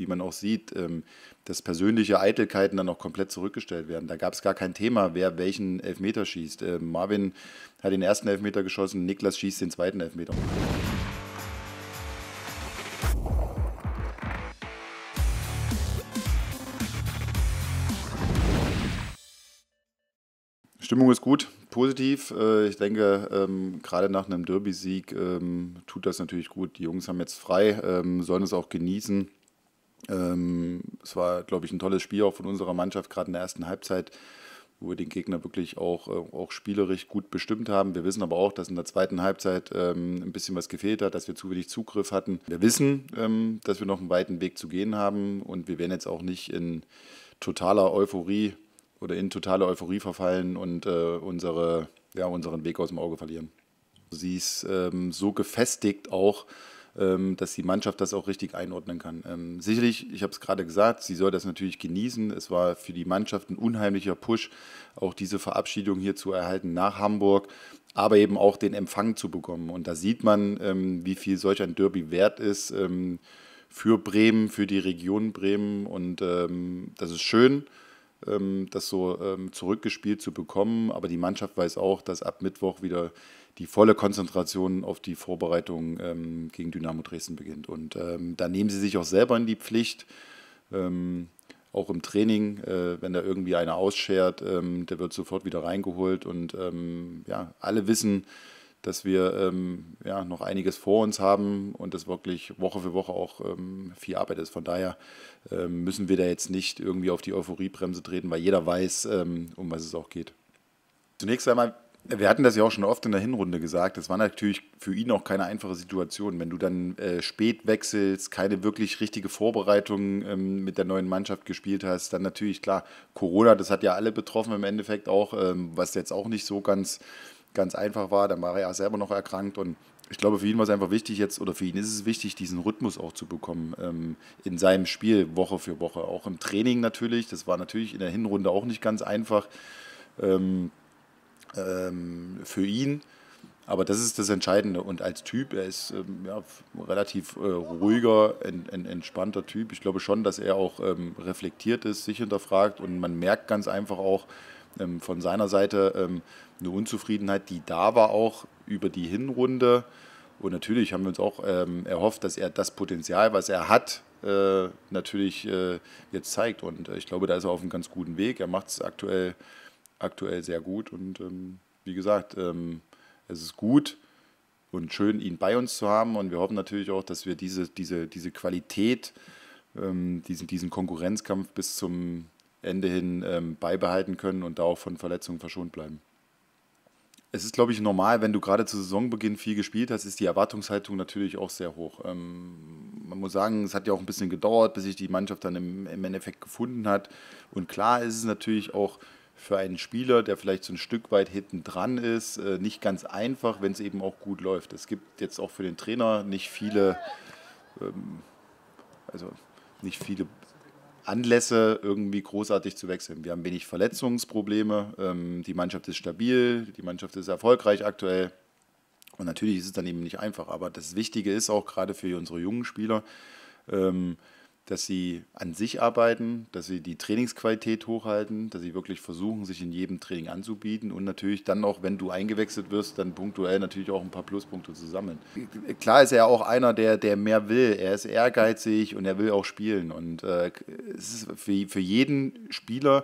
wie man auch sieht, ähm, dass persönliche Eitelkeiten dann auch komplett zurückgestellt werden. Da gab es gar kein Thema, wer welchen Elfmeter schießt. Ähm, Marvin hat den ersten Elfmeter geschossen, Niklas schießt den zweiten Elfmeter. Stimmung ist gut, positiv. Äh, ich denke, ähm, gerade nach einem Derby-Sieg tut das natürlich gut. Die Jungs haben jetzt frei, sollen es auch genießen. Ähm, es war, glaube ich, ein tolles Spiel auch von unserer Mannschaft, gerade in der ersten Halbzeit, wo wir den Gegner wirklich auch, äh, auch spielerisch gut bestimmt haben. Wir wissen aber auch, dass in der zweiten Halbzeit ähm, ein bisschen was gefehlt hat, dass wir zu wenig Zugriff hatten. Wir wissen, ähm, dass wir noch einen weiten Weg zu gehen haben und wir werden jetzt auch nicht in totaler Euphorie oder in totale Euphorie verfallen und äh, unsere, ja, unseren Weg aus dem Auge verlieren. Sie ist ähm, so gefestigt auch, ähm, dass die Mannschaft das auch richtig einordnen kann. Ähm, sicherlich, ich habe es gerade gesagt, sie soll das natürlich genießen. Es war für die Mannschaft ein unheimlicher Push, auch diese Verabschiedung hier zu erhalten nach Hamburg aber eben auch den Empfang zu bekommen. Und da sieht man, ähm, wie viel solch ein Derby wert ist ähm, für Bremen, für die Region Bremen. Und ähm, das ist schön. Ähm, das so ähm, zurückgespielt zu bekommen. Aber die Mannschaft weiß auch, dass ab Mittwoch wieder die volle Konzentration auf die Vorbereitung ähm, gegen Dynamo Dresden beginnt. Und da nehmen sie sich auch selber in die Pflicht. auch im Training, äh, wenn da irgendwie einer ausschert, der wird sofort wieder reingeholt. Und ja, alle wissen, dass wir ähm, ja, noch einiges vor uns haben und das wirklich Woche für Woche auch ähm, viel Arbeit ist. Von daher ähm, müssen wir da jetzt nicht irgendwie auf die Euphoriebremse treten, weil jeder weiß, ähm, um was es auch geht. Zunächst einmal, wir hatten das ja auch schon oft in der Hinrunde gesagt, das war natürlich für ihn auch keine einfache Situation. Wenn du dann äh, spät wechselst, keine wirklich richtige Vorbereitung ähm, mit der neuen Mannschaft gespielt hast, dann natürlich klar, Corona, das hat ja alle betroffen im Endeffekt auch, ähm, was jetzt auch nicht so ganz ganz einfach war. Dann war er ja selber noch erkrankt und ich glaube, für ihn war es einfach wichtig jetzt, oder für ihn ist es wichtig, diesen Rhythmus auch zu bekommen ähm, in seinem Spiel Woche für Woche. Auch im Training natürlich. Das war natürlich in der Hinrunde auch nicht ganz einfach ähm, ähm, für ihn. Aber das ist das Entscheidende. Und als Typ, er ist ähm, ja, relativ äh, ruhiger, en, en, entspannter Typ. Ich glaube schon, dass er auch ähm, reflektiert ist, sich hinterfragt. Und man merkt ganz einfach auch, ähm, von seiner Seite ähm, eine Unzufriedenheit, die da war auch über die Hinrunde. Und natürlich haben wir uns auch ähm, erhofft, dass er das Potenzial, was er hat, äh, natürlich äh, jetzt zeigt. Und äh, ich glaube, da ist er auf einem ganz guten Weg. Er macht es aktuell, aktuell sehr gut. Und ähm, wie gesagt, ähm, es ist gut und schön, ihn bei uns zu haben. Und wir hoffen natürlich auch, dass wir diese, diese, diese Qualität, ähm, diesen, diesen Konkurrenzkampf bis zum Ende hin ähm, beibehalten können und da auch von Verletzungen verschont bleiben. Es ist, glaube ich, normal, wenn du gerade zu Saisonbeginn viel gespielt hast, ist die Erwartungshaltung natürlich auch sehr hoch. Ähm, man muss sagen, es hat ja auch ein bisschen gedauert, bis sich die Mannschaft dann im, im Endeffekt gefunden hat. Und klar ist es natürlich auch für einen Spieler, der vielleicht so ein Stück weit hinten dran ist, äh, nicht ganz einfach, wenn es eben auch gut läuft. Es gibt jetzt auch für den Trainer nicht viele, ähm, also nicht viele Anlässe, irgendwie großartig zu wechseln. Wir haben wenig Verletzungsprobleme, ähm, die Mannschaft ist stabil, die Mannschaft ist erfolgreich aktuell. Und natürlich ist es dann eben nicht einfach. Aber das Wichtige ist auch gerade für unsere jungen Spieler, ähm, dass sie an sich arbeiten, dass sie die Trainingsqualität hochhalten, dass sie wirklich versuchen, sich in jedem Training anzubieten und natürlich dann auch, wenn du eingewechselt wirst, dann punktuell natürlich auch ein paar Pluspunkte zu sammeln. Klar ist er auch einer, der, der mehr will. Er ist ehrgeizig und er will auch spielen. Und äh, es ist für, für jeden Spieler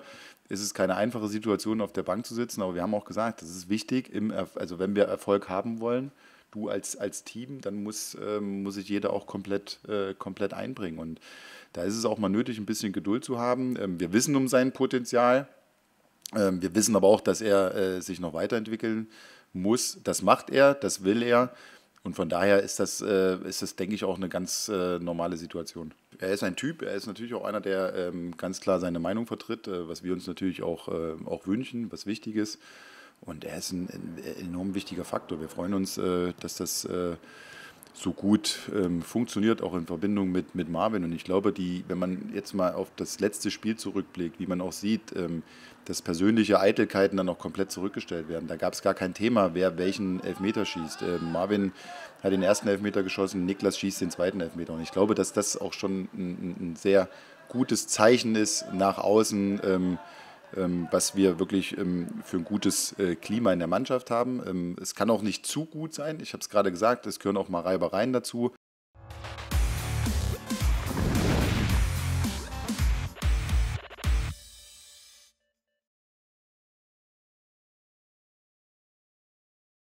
ist es keine einfache Situation, auf der Bank zu sitzen, aber wir haben auch gesagt, das ist wichtig, im, also wenn wir Erfolg haben wollen, du als, als Team, dann muss, ähm, muss sich jeder auch komplett, äh, komplett einbringen. Und da ist es auch mal nötig, ein bisschen Geduld zu haben. Ähm, wir wissen um sein Potenzial. Ähm, wir wissen aber auch, dass er äh, sich noch weiterentwickeln muss. Das macht er, das will er. Und von daher ist das, äh, ist das denke ich, auch eine ganz äh, normale Situation. Er ist ein Typ, er ist natürlich auch einer, der ähm, ganz klar seine Meinung vertritt, äh, was wir uns natürlich auch, äh, auch wünschen, was wichtig ist. Und er ist ein, ein enorm wichtiger Faktor. Wir freuen uns, äh, dass das äh, so gut ähm, funktioniert, auch in Verbindung mit, mit Marvin. Und ich glaube, die, wenn man jetzt mal auf das letzte Spiel zurückblickt, wie man auch sieht, ähm, dass persönliche Eitelkeiten dann auch komplett zurückgestellt werden. Da gab es gar kein Thema, wer welchen Elfmeter schießt. Ähm, Marvin hat den ersten Elfmeter geschossen, Niklas schießt den zweiten Elfmeter. Und ich glaube, dass das auch schon ein, ein sehr gutes Zeichen ist nach außen ähm, ähm, was wir wirklich ähm, für ein gutes äh, Klima in der Mannschaft haben. Ähm, es kann auch nicht zu gut sein. Ich habe es gerade gesagt, es gehören auch mal Reibereien dazu.